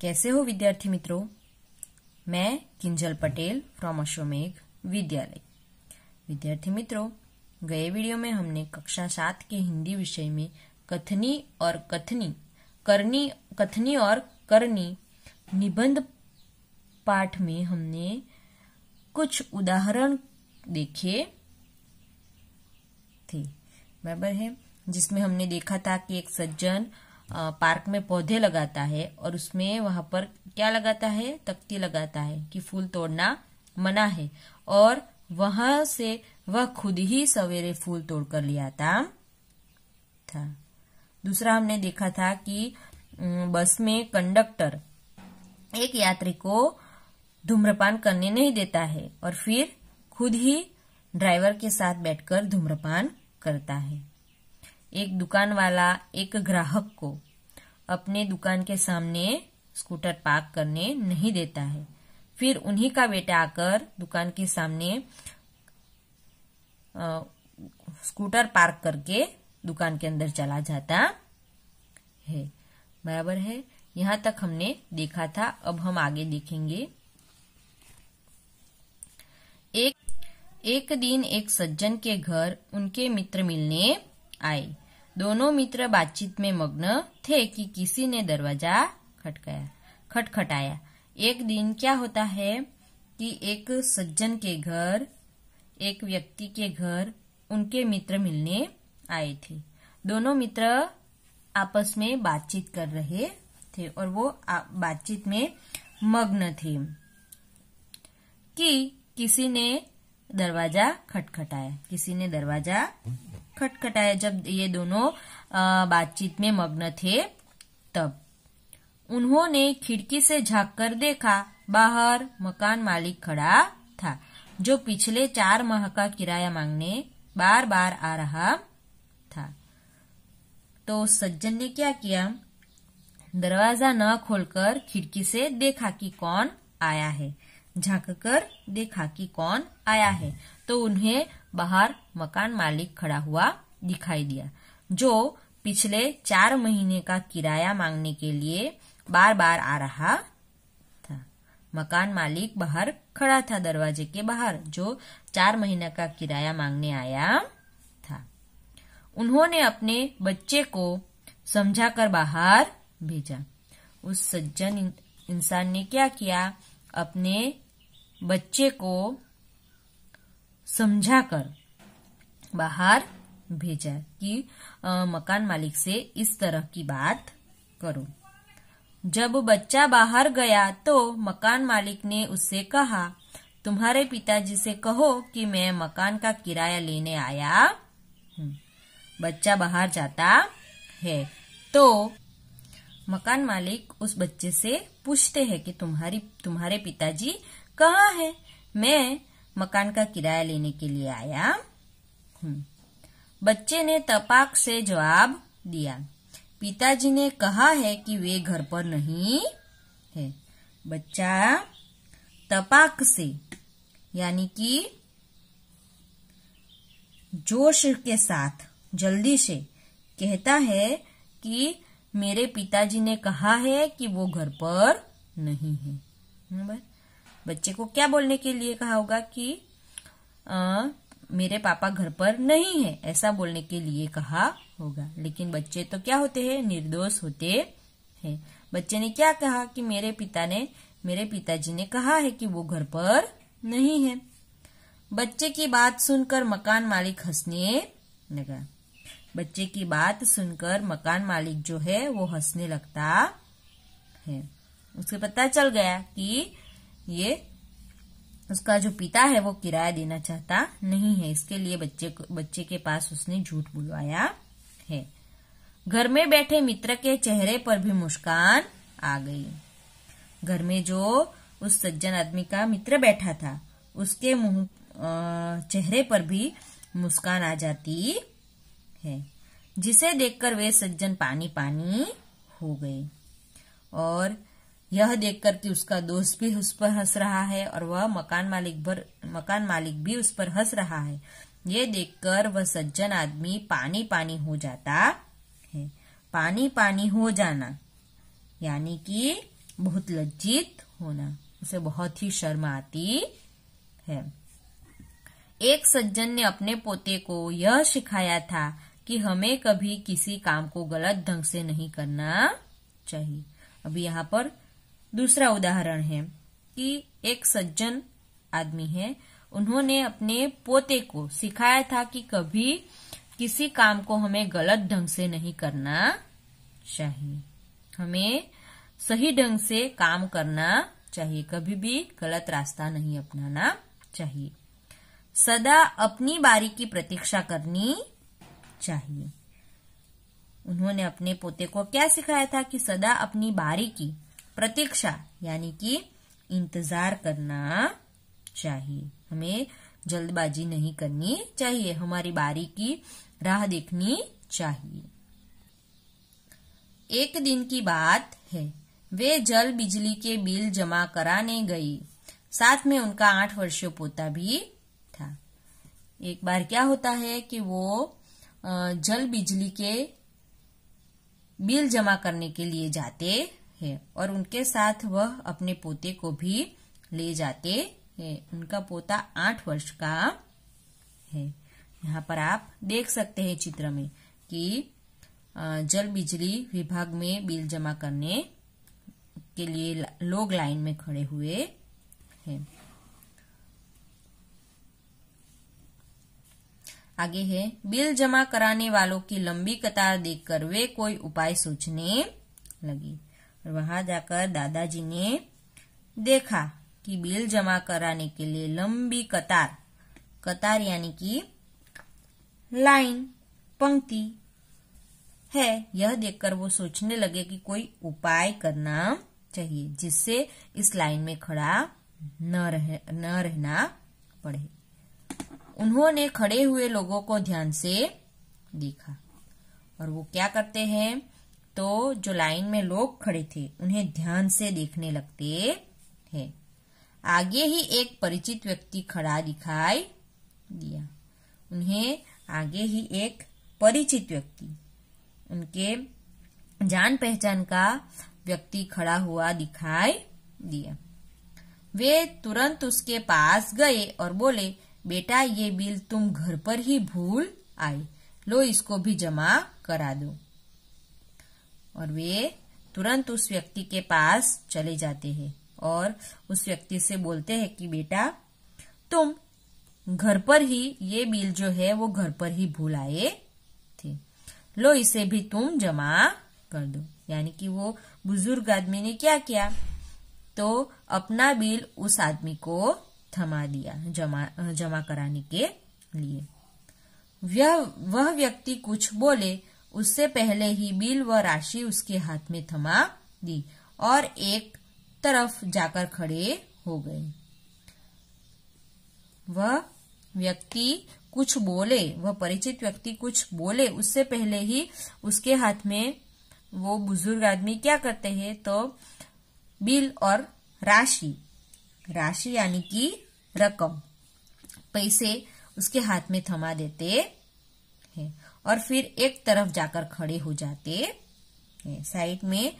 कैसे हो विद्यार्थी मित्रों मैं किंजल पटेल फ्रॉम अशोमेघ विद्यालय विद्यार्थी मित्रों गए वीडियो में हमने कक्षा सात के हिंदी विषय में कथनी और कथनी करनी कथनी और करनी निबंध पाठ में हमने कुछ उदाहरण देखे थे बराबर है जिसमें हमने देखा था कि एक सज्जन पार्क में पौधे लगाता है और उसमें वहां पर क्या लगाता है तख्ती लगाता है कि फूल तोड़ना मना है और वहां से वह खुद ही सवेरे फूल तोड़कर ले आता था दूसरा हमने देखा था कि बस में कंडक्टर एक यात्री को धूम्रपान करने नहीं देता है और फिर खुद ही ड्राइवर के साथ बैठकर धूम्रपान करता है एक दुकान वाला एक ग्राहक को अपने दुकान के सामने स्कूटर पार्क करने नहीं देता है फिर उन्हीं का बेटा आकर दुकान के सामने आ, स्कूटर पार्क करके दुकान के अंदर चला जाता है बराबर है यहां तक हमने देखा था अब हम आगे देखेंगे एक एक दिन एक सज्जन के घर उनके मित्र मिलने आई दोनों मित्र बातचीत में मग्न थे कि किसी ने दरवाजा खटकाया खटखटाया एक दिन क्या होता है कि एक सज्जन के घर एक व्यक्ति के घर उनके मित्र मिलने आए थे दोनों मित्र आपस में बातचीत कर रहे थे और वो बातचीत में मग्न थे कि किसी ने दरवाजा खटखटाया किसी ने दरवाजा खटखटाया जब ये दोनों बातचीत में मग्न थे तब उन्होंने खिड़की से झाँक कर देखा बाहर मकान मालिक खड़ा था जो पिछले चार माह का किराया मांगने बार बार आ रहा था तो सज्जन ने क्या किया दरवाजा न खोलकर खिड़की से देखा कि कौन आया है झांक कर देखा कि कौन आया है तो उन्हें बाहर मकान मालिक खड़ा हुआ दिखाई दिया जो पिछले चार महीने का किराया मांगने के लिए बार बार आ रहा था मकान मालिक बाहर खड़ा था दरवाजे के बाहर जो चार महीने का किराया मांगने आया था उन्होंने अपने बच्चे को समझाकर बाहर भेजा उस सज्जन इंसान ने क्या किया अपने बच्चे को समझाकर बाहर भेजा कि आ, मकान मालिक से इस तरह की बात करो जब बच्चा बाहर गया तो मकान मालिक ने उससे कहा तुम्हारे पिताजी से कहो कि मैं मकान का किराया लेने आया हूँ बच्चा बाहर जाता है तो मकान मालिक उस बच्चे से पूछते हैं कि तुम्हारी तुम्हारे पिताजी कहाँ है मैं मकान का किराया लेने के लिए आया बच्चे ने तपाक से जवाब दिया पिताजी ने कहा है कि वे घर पर नहीं है बच्चा तपाक से यानी कि जोश के साथ जल्दी से कहता है कि मेरे पिताजी ने कहा है कि वो घर पर नहीं है हाँ बच्चे को क्या बोलने के लिए कहा होगा कि आ, मेरे पापा घर पर नहीं है ऐसा बोलने के लिए कहा होगा लेकिन बच्चे तो क्या होते हैं निर्दोष होते हैं बच्चे ने क्या कहा कि मेरे पिता ने मेरे पिताजी ने कहा है कि वो घर पर नहीं है बच्चे की बात सुनकर मकान मालिक हंसने लगा बच्चे की बात सुनकर मकान मालिक जो है वो हंसने लगता है उसके पता चल गया कि ये उसका जो पिता है वो किराया देना चाहता नहीं है इसके लिए बच्चे बच्चे के पास उसने झूठ बुलवाया है घर में बैठे मित्र के चेहरे पर भी मुस्कान आ गई घर में जो उस सज्जन आदमी का मित्र बैठा था उसके मुंह चेहरे पर भी मुस्कान आ जाती है जिसे देखकर वे सज्जन पानी पानी हो गए और यह देखकर कि उसका दोस्त भी उस पर हंस रहा है और वह मकान मालिक भर मकान मालिक भी उस पर हंस रहा है ये देखकर वह सज्जन आदमी पानी पानी हो जाता है पानी पानी हो जाना यानी कि बहुत लज्जित होना उसे बहुत ही शर्म आती है एक सज्जन ने अपने पोते को यह सिखाया था कि हमें कभी किसी काम को गलत ढंग से नहीं करना चाहिए अभी यहाँ पर दूसरा उदाहरण है कि एक सज्जन आदमी है उन्होंने अपने पोते को सिखाया था कि कभी किसी काम को हमें गलत ढंग से नहीं करना चाहिए हमें सही ढंग से काम करना चाहिए कभी भी गलत रास्ता नहीं अपनाना चाहिए सदा अपनी बारी की प्रतीक्षा करनी चाहिए उन्होंने अपने पोते को क्या सिखाया था कि सदा अपनी बारी की प्रतीक्षा यानी कि इंतजार करना चाहिए हमें जल्दबाजी नहीं करनी चाहिए हमारी बारी की राह देखनी चाहिए एक दिन की बात है वे जल बिजली के बिल जमा कराने गई साथ में उनका आठ वर्षीय पोता भी था एक बार क्या होता है कि वो जल बिजली के बिल जमा करने के लिए जाते हैं और उनके साथ वह अपने पोते को भी ले जाते हैं उनका पोता आठ वर्ष का है यहाँ पर आप देख सकते हैं चित्र में कि जल बिजली विभाग में बिल जमा करने के लिए लोग लाइन में खड़े हुए हैं आगे है बिल जमा कराने वालों की लंबी कतार देखकर वे कोई उपाय सोचने लगी और वहां जाकर दादाजी ने देखा कि बिल जमा कराने के लिए लंबी कतार कतार यानी कि लाइन पंक्ति है यह देखकर वो सोचने लगे कि कोई उपाय करना चाहिए जिससे इस लाइन में खड़ा न रह न रहना पड़े उन्होंने खड़े हुए लोगों को ध्यान से देखा और वो क्या करते हैं तो जो लाइन में लोग खड़े थे उन्हें ध्यान से देखने लगते हैं आगे ही एक परिचित व्यक्ति खड़ा दिखाई दिया उन्हें आगे ही एक परिचित व्यक्ति उनके जान पहचान का व्यक्ति खड़ा हुआ दिखाई दिया वे तुरंत उसके पास गए और बोले बेटा ये बिल तुम घर पर ही भूल आई लो इसको भी जमा करा दो और वे तुरंत उस व्यक्ति के पास चले जाते हैं और उस व्यक्ति से बोलते हैं कि बेटा तुम घर पर ही ये बिल जो है वो घर पर ही भूल आए थे लो इसे भी तुम जमा कर दो यानी कि वो बुजुर्ग आदमी ने क्या किया तो अपना बिल उस आदमी को थमा दिया जमा जमा कराने के लिए वह वह व्यक्ति कुछ बोले उससे पहले ही बिल व राशि उसके हाथ में थमा दी और एक तरफ जाकर खड़े हो गए वह व्यक्ति कुछ बोले वह परिचित व्यक्ति कुछ बोले उससे पहले ही उसके हाथ में वो बुजुर्ग आदमी क्या करते हैं तो बिल और राशि राशि यानी कि रकम पैसे उसके हाथ में थमा देते हैं और फिर एक तरफ जाकर खड़े हो जाते हैं साइड में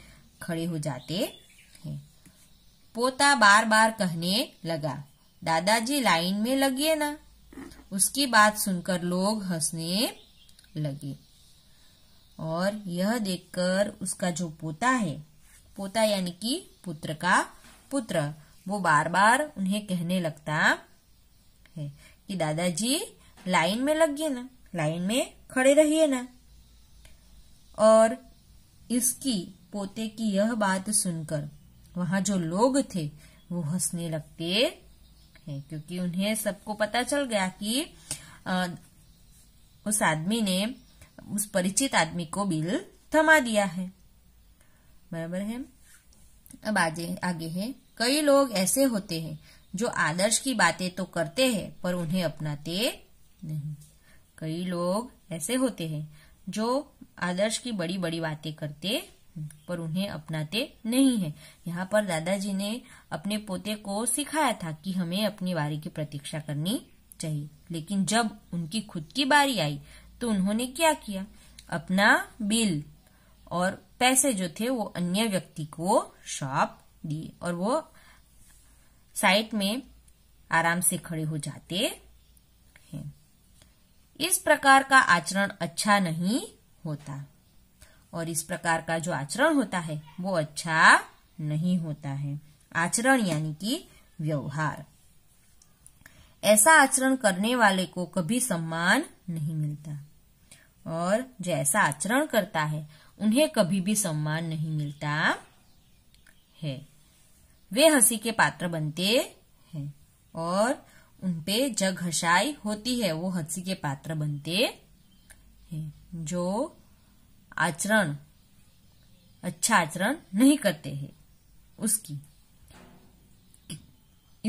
खड़े हो जाते हैं पोता बार बार कहने लगा दादाजी लाइन में लगिए ना उसकी बात सुनकर लोग हंसने लगे और यह देखकर उसका जो पोता है पोता यानी कि पुत्र का पुत्र वो बार बार उन्हें कहने लगता है कि दादाजी लाइन में लगिए ना लाइन में खड़े रहिए ना और इसकी पोते की यह बात सुनकर वहां जो लोग थे वो हंसने लगते हैं क्योंकि उन्हें सबको पता चल गया कि आ, उस आदमी ने उस परिचित आदमी को बिल थमा दिया है बराबर है अब आगे आगे है कई लोग ऐसे होते हैं जो आदर्श की बातें तो करते हैं पर उन्हें अपनाते नहीं कई लोग ऐसे होते हैं जो आदर्श की बड़ी बड़ी बातें करते पर उन्हें अपनाते नहीं है यहाँ पर दादाजी ने अपने पोते को सिखाया था कि हमें अपनी बारी की प्रतीक्षा करनी चाहिए लेकिन जब उनकी खुद की बारी आई तो उन्होंने क्या किया अपना बिल और पैसे जो थे वो अन्य व्यक्ति को शॉप दी और वो साइड में आराम से खड़े हो जाते हैं इस प्रकार का आचरण अच्छा नहीं होता और इस प्रकार का जो आचरण होता है वो अच्छा नहीं होता है आचरण यानी कि व्यवहार ऐसा आचरण करने वाले को कभी सम्मान नहीं मिलता और जो ऐसा आचरण करता है उन्हें कभी भी सम्मान नहीं मिलता है वे हंसी के पात्र बनते हैं और उनपे हसाई होती है वो हंसी के पात्र बनते हैं जो आचरण अच्छा आचरण नहीं करते हैं उसकी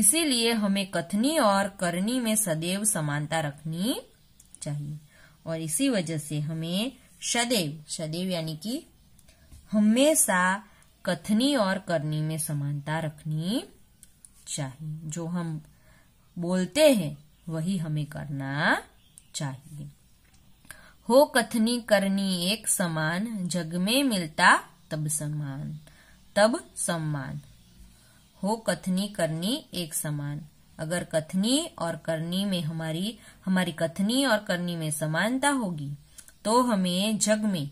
इसीलिए हमें कथनी और करनी में सदैव समानता रखनी चाहिए और इसी वजह से हमें सदैव सदैव यानी कि हमेशा कथनी और करनी में समानता रखनी चाहिए जो हम बोलते हैं वही हमें करना चाहिए हो कथनी करनी एक समान जग में मिलता तब समान तब सम्मान हो कथनी करनी एक समान अगर कथनी और करनी में हमारी हमारी कथनी और करनी में समानता होगी तो हमें जग में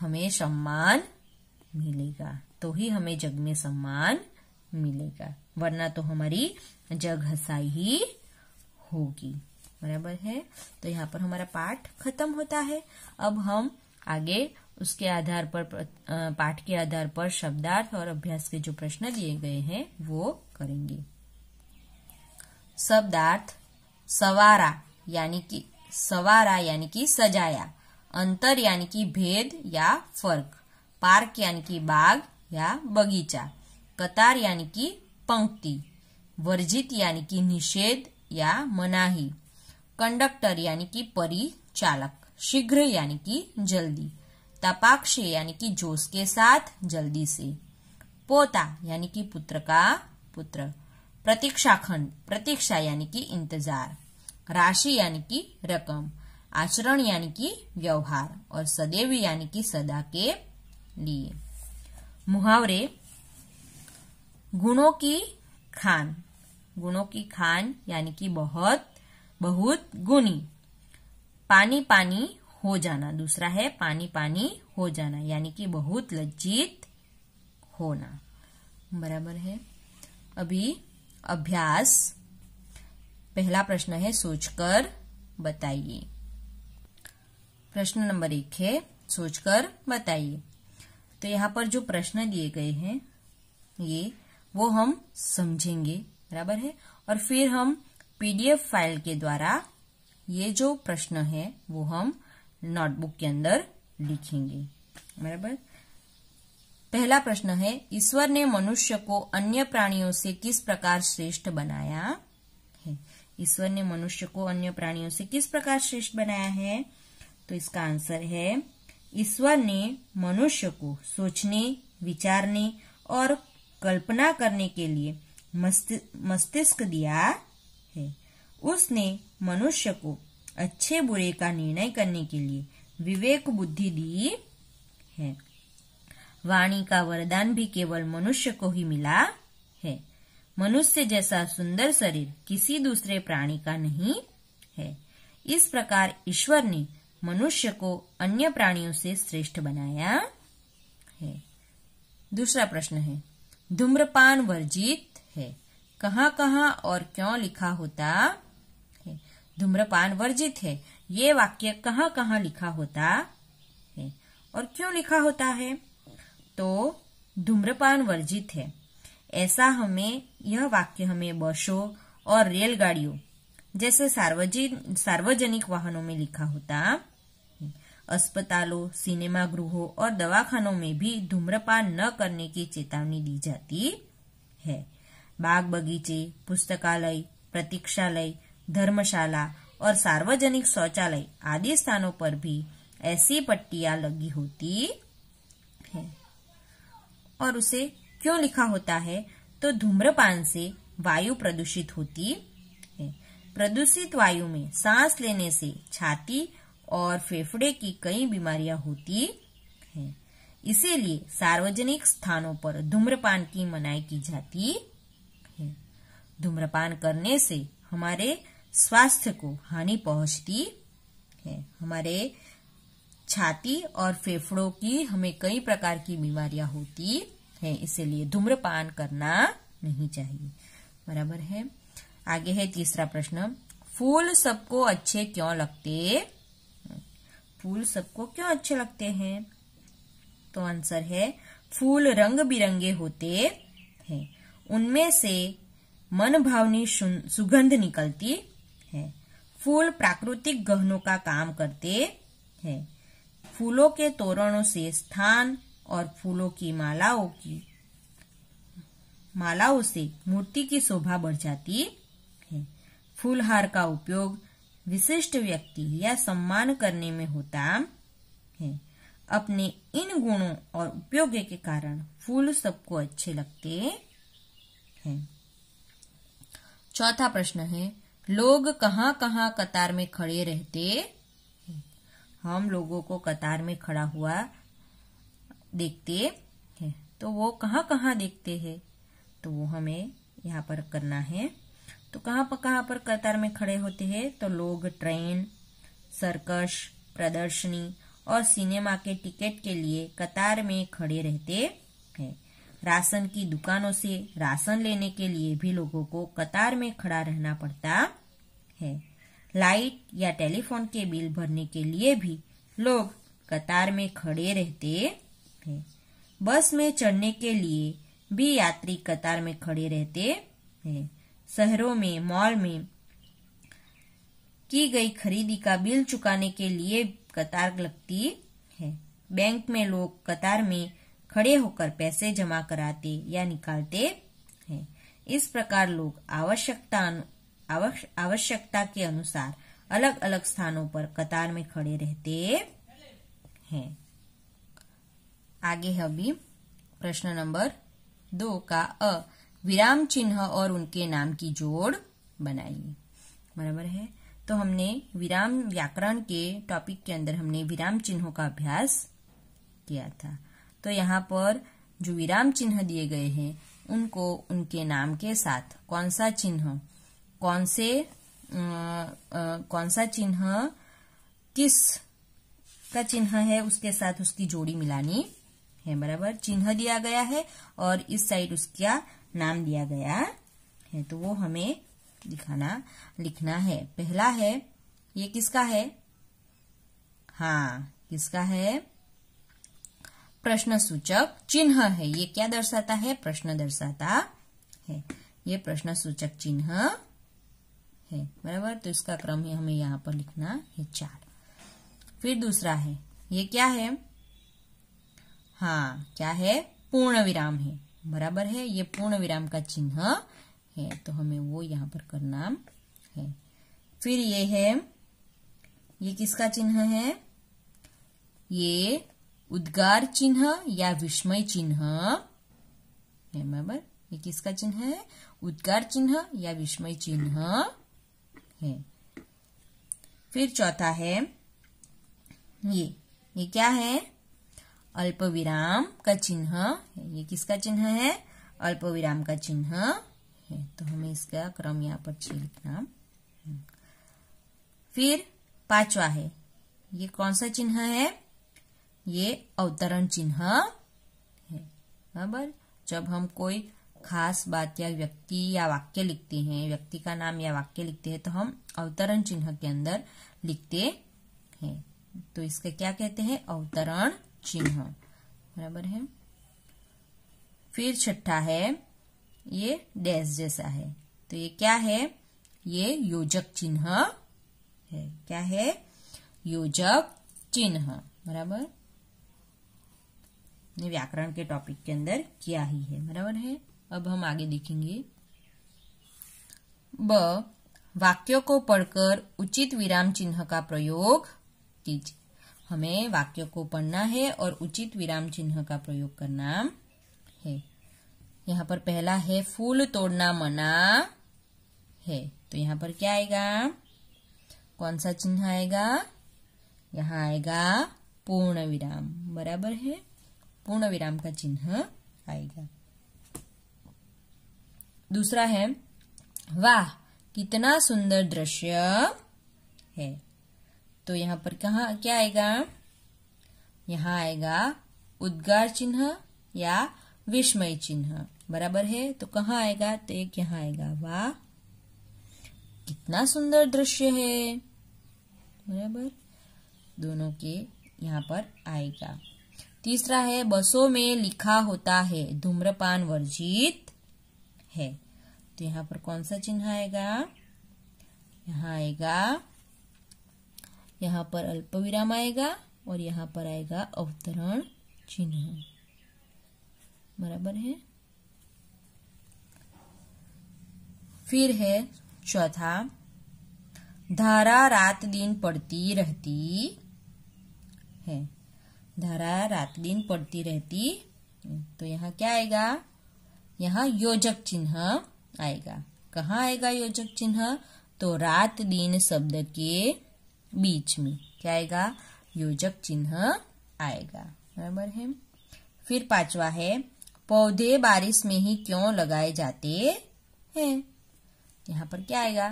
हमें सम्मान मिलेगा तो ही हमें जग में सम्मान मिलेगा वरना तो हमारी जग हसाई ही होगी बराबर है तो यहाँ पर हमारा पाठ खत्म होता है अब हम आगे उसके आधार पर पाठ के आधार पर शब्दार्थ और अभ्यास के जो प्रश्न दिए गए हैं वो करेंगे शब्दार्थ सवारा यानी कि सवारा यानी कि सजाया अंतर यानी कि भेद या फर्क पार्क यानी कि बाग या बगीचा कतार यानी कि पंक्ति वर्जित यानी कि निषेध या मनाही कंडक्टर यानी कि परिचालक शीघ्र यानी कि जल्दी तपाक्ष यानी कि जोश के साथ जल्दी से पोता यानी कि पुत्र का पुत्र प्रतीक्षा खंड प्रतीक्षा यानी कि इंतजार राशि यानी कि रकम आचरण यानी कि व्यवहार और सदैव यानी कि सदा के लिए मुहावरे गुणों की खान गुणों की खान यानी कि बहुत बहुत गुणी पानी पानी हो जाना दूसरा है पानी पानी हो जाना यानी कि बहुत लज्जित होना बराबर है अभी अभ्यास पहला प्रश्न है सोचकर बताइए प्रश्न नंबर एक है सोचकर बताइए तो यहां पर जो प्रश्न दिए गए हैं ये वो हम समझेंगे बराबर है और फिर हम पीडीएफ फाइल के द्वारा ये जो प्रश्न है वो हम नोटबुक के अंदर लिखेंगे बराबर पहला प्रश्न है ईश्वर ने मनुष्य को अन्य प्राणियों से किस प्रकार श्रेष्ठ बनाया है ईश्वर ने मनुष्य को अन्य प्राणियों से किस प्रकार श्रेष्ठ बनाया है तो इसका आंसर है ईश्वर ने मनुष्य को सोचने विचारने और कल्पना करने के लिए मस्तिष्क दिया है उसने मनुष्य को अच्छे बुरे का निर्णय करने के लिए विवेक बुद्धि दी है वाणी का वरदान भी केवल मनुष्य को ही मिला है मनुष्य जैसा सुंदर शरीर किसी दूसरे प्राणी का नहीं है इस प्रकार ईश्वर ने मनुष्य को अन्य प्राणियों से श्रेष्ठ बनाया है दूसरा प्रश्न है धूम्रपान वर्जित है कहा कहा और क्यों लिखा होता है धूम्रपान वर्जित है ये वाक्य कहाँ कहाँ लिखा होता है और क्यों लिखा होता है तो धूम्रपान वर्जित है ऐसा हमें यह वाक्य हमें बसों और रेलगाड़ियों जैसे सार्वजनिक सार्वजनिक वाहनों में लिखा होता अस्पतालों सिनेमा गृहों और दवाखानों में भी धूम्रपान न करने की चेतावनी दी जाती है बाग बगीचे पुस्तकालय प्रतीक्षालय धर्मशाला और सार्वजनिक शौचालय आदि स्थानों पर भी ऐसी पट्टियां लगी होती है और उसे क्यों लिखा होता है तो धूम्रपान से वायु प्रदूषित होती है प्रदूषित वायु में सांस लेने से छाती और फेफड़े की कई बीमारियां होती हैं इसीलिए सार्वजनिक स्थानों पर धूम्रपान की मनाई की जाती है धूम्रपान करने से हमारे स्वास्थ्य को हानि पहुंचती है हमारे छाती और फेफड़ों की हमें कई प्रकार की बीमारियां होती है इसीलिए धूम्रपान करना नहीं चाहिए बराबर है आगे है तीसरा प्रश्न फूल सबको अच्छे क्यों लगते फूल सबको क्यों अच्छे लगते हैं तो आंसर है फूल रंग बिरंगे होते हैं उनमें से मन भावनी सुगंध निकलती है फूल प्राकृतिक गहनों का काम करते हैं फूलों के तोरणों से स्थान और फूलों की मालाओं की मालाओं से मूर्ति की शोभा बढ़ जाती है फूलहार का उपयोग विशिष्ट व्यक्ति या सम्मान करने में होता है अपने इन गुणों और उपयोग के कारण फूल सबको अच्छे लगते हैं चौथा प्रश्न है लोग कहाँ कहाँ कतार में खड़े रहते हैं हम लोगों को कतार में खड़ा हुआ देखते हैं तो वो कहाँ कहाँ देखते हैं तो वो हमें यहाँ पर करना है तो कहाँ पर कहाँ पर कतार में खड़े होते हैं तो लोग ट्रेन सर्कस प्रदर्शनी और सिनेमा के टिकट के लिए कतार में खड़े रहते हैं राशन की दुकानों से राशन लेने के लिए भी लोगों को कतार में खड़ा रहना पड़ता है लाइट या टेलीफोन के बिल भरने के लिए भी लोग कतार में खड़े रहते हैं बस में चढ़ने के लिए भी यात्री कतार में खड़े रहते हैं शहरों में मॉल में की गई खरीदी का बिल चुकाने के लिए कतार लगती है बैंक में लोग कतार में खड़े होकर पैसे जमा कराते या निकालते हैं इस प्रकार लोग आवश्यकता आवश्यकता के अनुसार अलग अलग स्थानों पर कतार में खड़े रहते हैं आगे है अभी प्रश्न नंबर दो का अ विराम चिन्ह और उनके नाम की जोड़ बनाई बराबर है तो हमने विराम व्याकरण के टॉपिक के अंदर हमने विराम चिन्हों का अभ्यास किया था तो यहाँ पर जो विराम चिन्ह दिए गए हैं उनको उनके नाम के साथ कौन सा चिन्ह कौन से आ, आ, कौन सा चिन्ह किस का चिन्ह है उसके साथ उसकी जोड़ी मिलानी है बराबर चिन्ह दिया गया है और इस साइड उसका नाम दिया गया है तो वो हमें दिखाना लिखना है पहला है ये किसका है हाँ किसका है प्रश्न सूचक चिन्ह है ये क्या दर्शाता है प्रश्न दर्शाता है ये प्रश्न सूचक चिन्ह है बराबर तो इसका क्रम है हमें यहाँ पर लिखना है चार फिर दूसरा है ये क्या है हाँ क्या है पूर्ण विराम है बराबर है ये पूर्ण विराम का चिन्ह है तो हमें वो यहाँ पर करना है फिर ये है ये किसका चिन्ह है ये उद्गार चिन्ह या विस्मय चिन्ह है बराबर ये किसका चिन्ह है उद्गार चिन्ह या विस्मय चिन्ह है फिर चौथा है ये ये क्या है अल्प विराम का चिन्ह ये किसका चिन्ह है अल्प विराम का चिन्ह है तो हमें इसका क्रम यहाँ पर छ लिखना फिर पांचवा है ये कौन सा चिन्ह है ये अवतरण चिन्ह है बराबर जब हम कोई खास बात या व्यक्ति या वाक्य लिखते हैं व्यक्ति का नाम या वाक्य लिखते हैं तो हम अवतरण चिन्ह के अंदर लिखते हैं तो इसका क्या कहते हैं अवतरण चिन्ह बराबर है फिर छठा है ये डैश जैसा है तो ये क्या है ये योजक चिन्ह है क्या है योजक चिन्ह बराबर ने व्याकरण के टॉपिक के अंदर किया ही है बराबर है अब हम आगे देखेंगे ब वाक्यों को पढ़कर उचित विराम चिन्ह का प्रयोग कीजिए हमें वाक्य को पढ़ना है और उचित विराम चिन्ह का प्रयोग करना है यहाँ पर पहला है फूल तोड़ना मना है तो यहाँ पर क्या आएगा कौन सा चिन्ह आएगा यहाँ आएगा पूर्ण विराम बराबर है पूर्ण विराम का चिन्ह आएगा दूसरा है वाह कितना सुंदर दृश्य है तो यहाँ पर कहा क्या आएगा यहाँ आएगा उद्गार चिन्ह या विस्मय चिन्ह बराबर है तो कहा आएगा तो एक यहाँ आएगा वाह कितना सुंदर दृश्य है बराबर दोनों के यहाँ पर आएगा तीसरा है बसों में लिखा होता है धूम्रपान वर्जित है तो यहाँ पर कौन सा चिन्ह आएगा यहाँ आएगा यहाँ पर अल्प विराम आएगा और यहाँ पर आएगा अवतरण चिन्ह बराबर है फिर है चौथा धारा रात दिन पड़ती रहती है धारा रात दिन पड़ती रहती तो यहाँ क्या आएगा यहाँ योजक चिन्ह आएगा कहाँ आएगा योजक चिन्ह तो रात दिन शब्द के बीच में क्या आएगा योजक चिन्ह आएगा बराबर है फिर पांचवा है पौधे बारिश में ही क्यों लगाए जाते हैं यहां पर क्या आएगा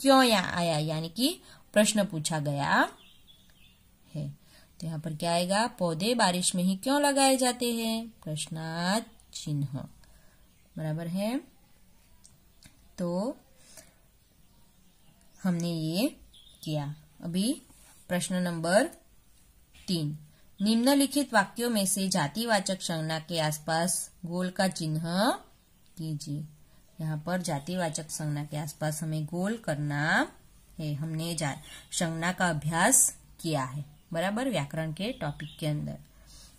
क्यों यहाँ आया यानी कि प्रश्न पूछा गया है तो यहाँ पर क्या आएगा पौधे बारिश में ही क्यों लगाए जाते हैं प्रश्नार्थ चिन्ह बराबर है तो हमने ये किया अभी प्रश्न नंबर तीन निम्नलिखित वाक्यों में से जातिवाचक संज्ञा के आसपास गोल का चिन्ह कीजिए यहाँ पर जातिवाचक संज्ञा के आसपास हमें गोल करना है हमने संज्ञा का अभ्यास किया है बराबर व्याकरण के टॉपिक के अंदर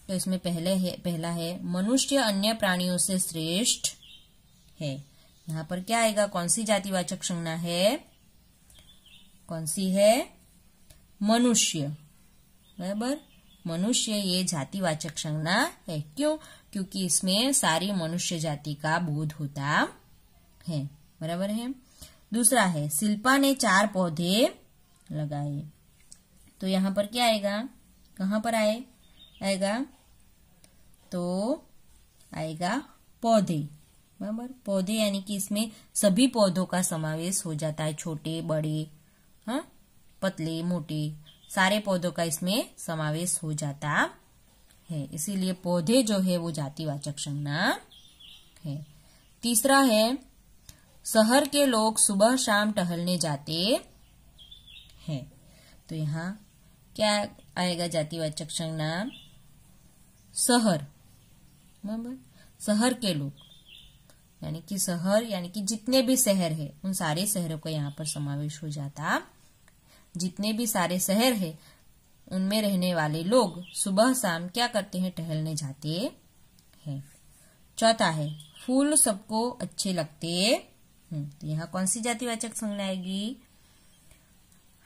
तो इसमें पहले है पहला है मनुष्य अन्य प्राणियों से श्रेष्ठ है यहाँ पर क्या आएगा कौन सी जातिवाचक संज्ञा है कौन सी है मनुष्य बराबर मनुष्य ये जातिवाचक संज्ञा है क्यों क्योंकि इसमें सारी मनुष्य जाति का बोध होता है बराबर है दूसरा है शिल्पा ने चार पौधे लगाए तो यहां पर क्या आएगा कहां पर आए आएगा तो आएगा पौधे बराबर पौधे यानी कि इसमें सभी पौधों का समावेश हो जाता है छोटे बड़े हाँ पतले मोटे सारे पौधों का इसमें समावेश हो जाता है इसीलिए पौधे जो है वो जातिवाचक संज्ञा है तीसरा है शहर के लोग सुबह शाम टहलने जाते हैं तो यहाँ क्या आएगा जातिवाचक संज्ञा शहर शहर के लोग यानी कि शहर यानी कि जितने भी शहर है उन सारे शहरों का यहाँ पर समावेश हो जाता जितने भी सारे शहर है उनमें रहने वाले लोग सुबह शाम क्या करते हैं टहलने जाते हैं चौथा है फूल सबको अच्छे लगते हैं तो यहाँ कौन सी जातिवाचक संज्ञा आएगी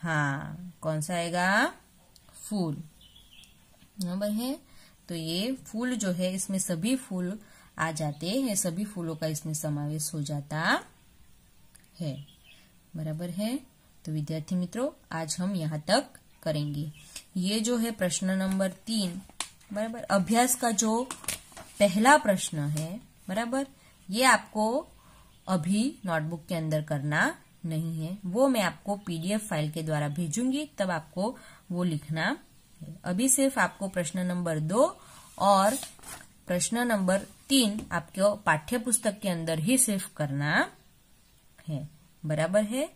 हाँ कौन सा आएगा फूल नंबर है तो ये फूल जो है इसमें सभी फूल आ जाते हैं सभी फूलों का इसमें समावेश हो जाता है बराबर है तो विद्यार्थी मित्रों आज हम यहाँ तक करेंगे ये जो है प्रश्न नंबर तीन बराबर अभ्यास का जो पहला प्रश्न है बराबर ये आपको अभी नोटबुक के अंदर करना नहीं है वो मैं आपको पीडीएफ फाइल के द्वारा भेजूंगी तब आपको वो लिखना है अभी सिर्फ आपको प्रश्न नंबर दो और प्रश्न नंबर तीन आपके पाठ्य पुस्तक के अंदर ही सिर्फ करना है बराबर है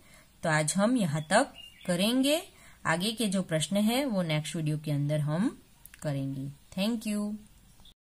तो आज हम यहाँ तक करेंगे आगे के जो प्रश्न है वो नेक्स्ट वीडियो के अंदर हम करेंगे थैंक यू